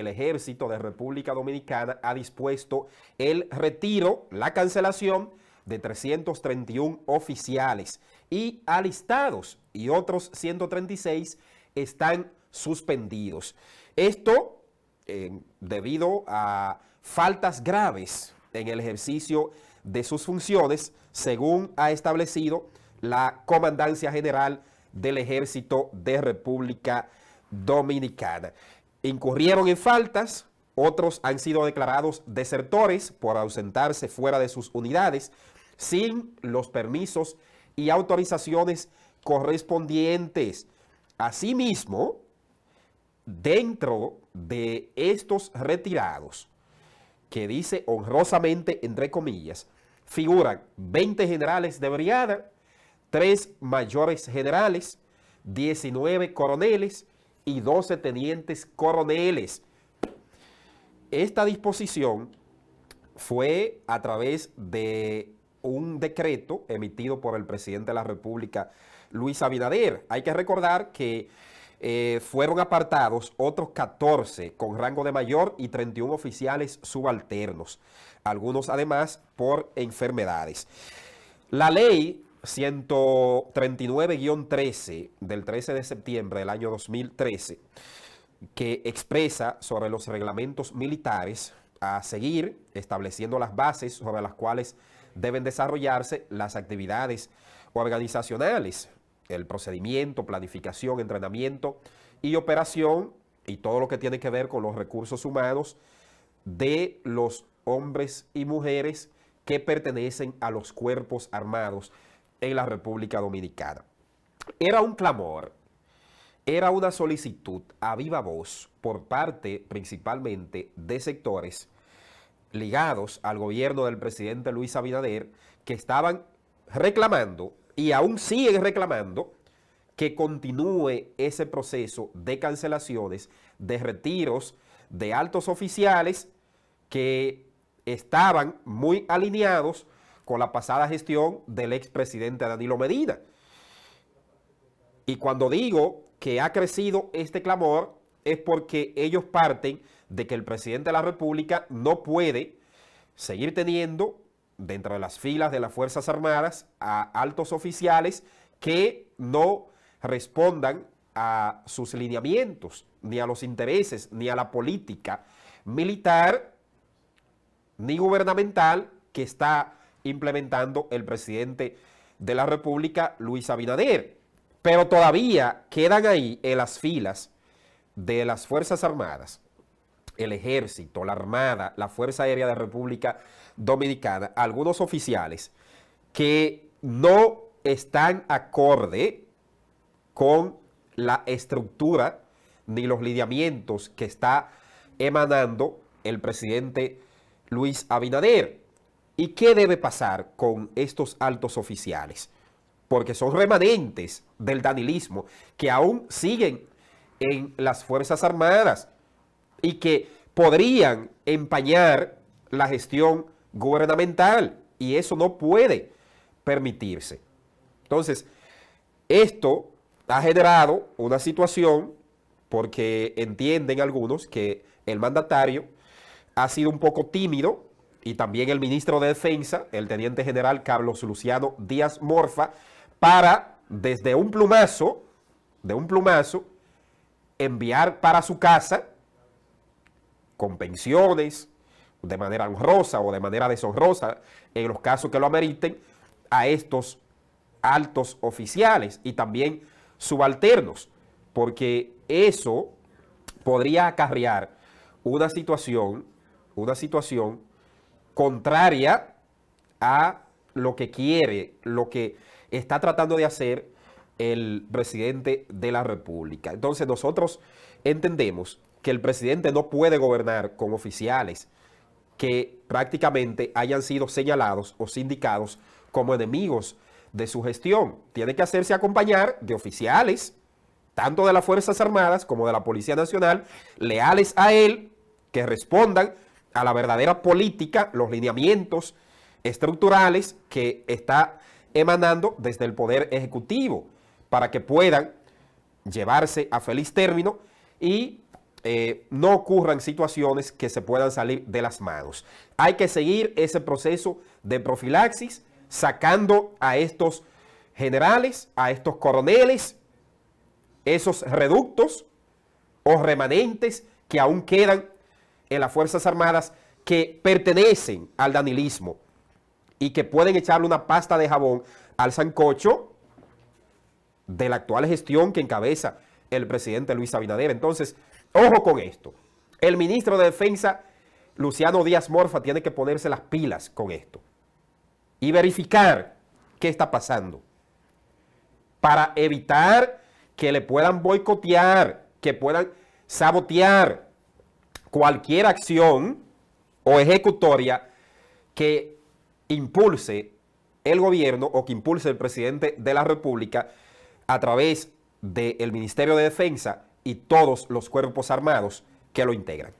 el ejército de República Dominicana ha dispuesto el retiro, la cancelación de 331 oficiales y alistados y otros 136 están suspendidos. Esto eh, debido a faltas graves en el ejercicio de sus funciones, según ha establecido la Comandancia General del Ejército de República Dominicana incurrieron en faltas, otros han sido declarados desertores por ausentarse fuera de sus unidades sin los permisos y autorizaciones correspondientes. Asimismo, dentro de estos retirados, que dice honrosamente, entre comillas, figuran 20 generales de brigada, 3 mayores generales, 19 coroneles, y 12 tenientes coroneles. Esta disposición fue a través de un decreto emitido por el presidente de la República, Luis Abinader. Hay que recordar que eh, fueron apartados otros 14 con rango de mayor y 31 oficiales subalternos, algunos además por enfermedades. La ley 139-13 del 13 de septiembre del año 2013, que expresa sobre los reglamentos militares a seguir, estableciendo las bases sobre las cuales deben desarrollarse las actividades organizacionales, el procedimiento, planificación, entrenamiento y operación y todo lo que tiene que ver con los recursos humanos de los hombres y mujeres que pertenecen a los cuerpos armados en la República Dominicana. Era un clamor, era una solicitud a viva voz por parte principalmente de sectores ligados al gobierno del presidente Luis Abinader que estaban reclamando y aún siguen reclamando que continúe ese proceso de cancelaciones, de retiros de altos oficiales que estaban muy alineados con la pasada gestión del expresidente Danilo Medina. Y cuando digo que ha crecido este clamor es porque ellos parten de que el presidente de la República no puede seguir teniendo dentro de las filas de las Fuerzas Armadas a altos oficiales que no respondan a sus lineamientos, ni a los intereses, ni a la política militar, ni gubernamental que está implementando el presidente de la República, Luis Abinader. Pero todavía quedan ahí en las filas de las Fuerzas Armadas, el Ejército, la Armada, la Fuerza Aérea de República Dominicana, algunos oficiales que no están acorde con la estructura ni los lidiamientos que está emanando el presidente Luis Abinader. ¿Y qué debe pasar con estos altos oficiales? Porque son remanentes del danilismo que aún siguen en las Fuerzas Armadas y que podrían empañar la gestión gubernamental y eso no puede permitirse. Entonces, esto ha generado una situación porque entienden algunos que el mandatario ha sido un poco tímido y también el ministro de Defensa, el teniente general Carlos Luciano Díaz Morfa, para desde un plumazo, de un plumazo, enviar para su casa con pensiones, de manera honrosa o de manera deshonrosa, en los casos que lo ameriten, a estos altos oficiales y también subalternos, porque eso podría acarrear una situación, una situación contraria a lo que quiere, lo que está tratando de hacer el presidente de la República. Entonces nosotros entendemos que el presidente no puede gobernar con oficiales que prácticamente hayan sido señalados o sindicados como enemigos de su gestión. Tiene que hacerse acompañar de oficiales, tanto de las Fuerzas Armadas como de la Policía Nacional, leales a él, que respondan a la verdadera política, los lineamientos estructurales que está emanando desde el Poder Ejecutivo para que puedan llevarse a feliz término y eh, no ocurran situaciones que se puedan salir de las manos. Hay que seguir ese proceso de profilaxis, sacando a estos generales, a estos coroneles, esos reductos o remanentes que aún quedan en las Fuerzas Armadas que pertenecen al danilismo y que pueden echarle una pasta de jabón al sancocho de la actual gestión que encabeza el presidente Luis Abinader. Entonces, ojo con esto. El ministro de Defensa, Luciano Díaz Morfa, tiene que ponerse las pilas con esto y verificar qué está pasando para evitar que le puedan boicotear, que puedan sabotear cualquier acción o ejecutoria que impulse el gobierno o que impulse el presidente de la República a través del Ministerio de Defensa y todos los cuerpos armados que lo integran.